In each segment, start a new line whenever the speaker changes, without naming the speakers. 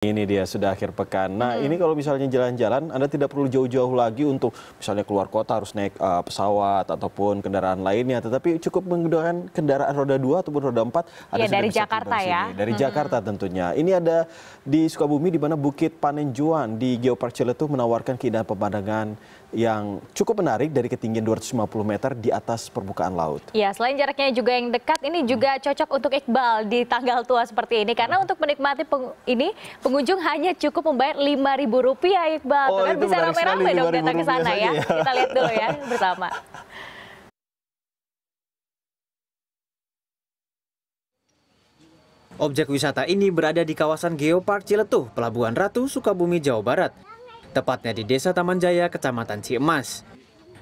Ini dia sudah akhir pekan. Nah, hmm. ini kalau misalnya jalan-jalan, Anda tidak perlu jauh-jauh lagi untuk misalnya keluar kota harus naik uh, pesawat ataupun kendaraan lainnya, tetapi cukup menggunakan kendaraan roda 2 ataupun roda 4 ya, dari Jakarta ya. Sini. Dari hmm. Jakarta tentunya. Ini ada di Sukabumi di mana Bukit Panenjuan di Geopark Ciletuh menawarkan keindahan pemandangan yang cukup menarik dari ketinggian 250 meter di atas permukaan laut. Ya, selain jaraknya juga yang dekat, ini juga hmm. cocok untuk Iqbal di tanggal tua seperti ini karena hmm. untuk menikmati peng ini pengunjung hanya cukup membayar lima ribu rupiah Iqbal. Oh, kan bisa ramai-ramai dong datang ke sana ya. ya. Kita lihat dulu ya bersama.
Objek wisata ini berada di kawasan Geopark Ciletuh, Pelabuhan Ratu, Sukabumi, Jawa Barat. Tepatnya di Desa Taman Jaya, Kecamatan Ciemas.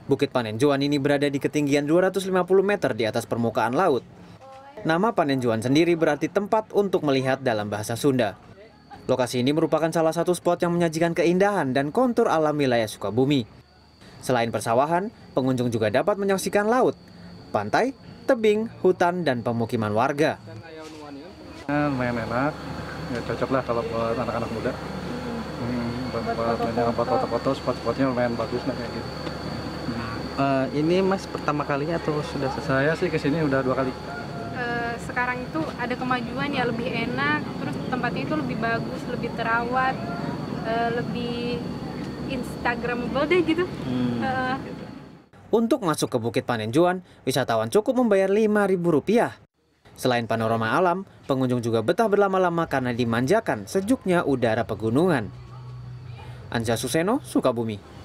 Bukit Panenjuan ini berada di ketinggian 250 meter di atas permukaan laut. Nama Panenjuan sendiri berarti tempat untuk melihat dalam bahasa Sunda. Lokasi ini merupakan salah satu spot yang menyajikan keindahan dan kontur alam wilayah Sukabumi. Selain persawahan, pengunjung juga dapat menyaksikan laut, pantai, tebing, hutan, dan pemukiman warga. Eh, lumayan enak, ya cocok lah kalau buat anak-anak
muda. Hmm, buat banyak buat foto-foto, spot-spotnya lumayan bagus lah kayak gitu.
Uh, ini mas pertama kalinya atau sudah? Saya sih kesini udah dua kali.
Uh, sekarang itu ada kemajuan ya lebih enak, tempatnya itu lebih bagus lebih terawat uh, lebih instagramable deh gitu hmm. uh,
untuk masuk ke Bukit Panenjuan, wisatawan cukup membayar Rp5.000. Selain panorama alam, pengunjung juga betah berlama-lama karena dimanjakan sejuknya udara pegunungan. Anja Suseno, Sukabumi.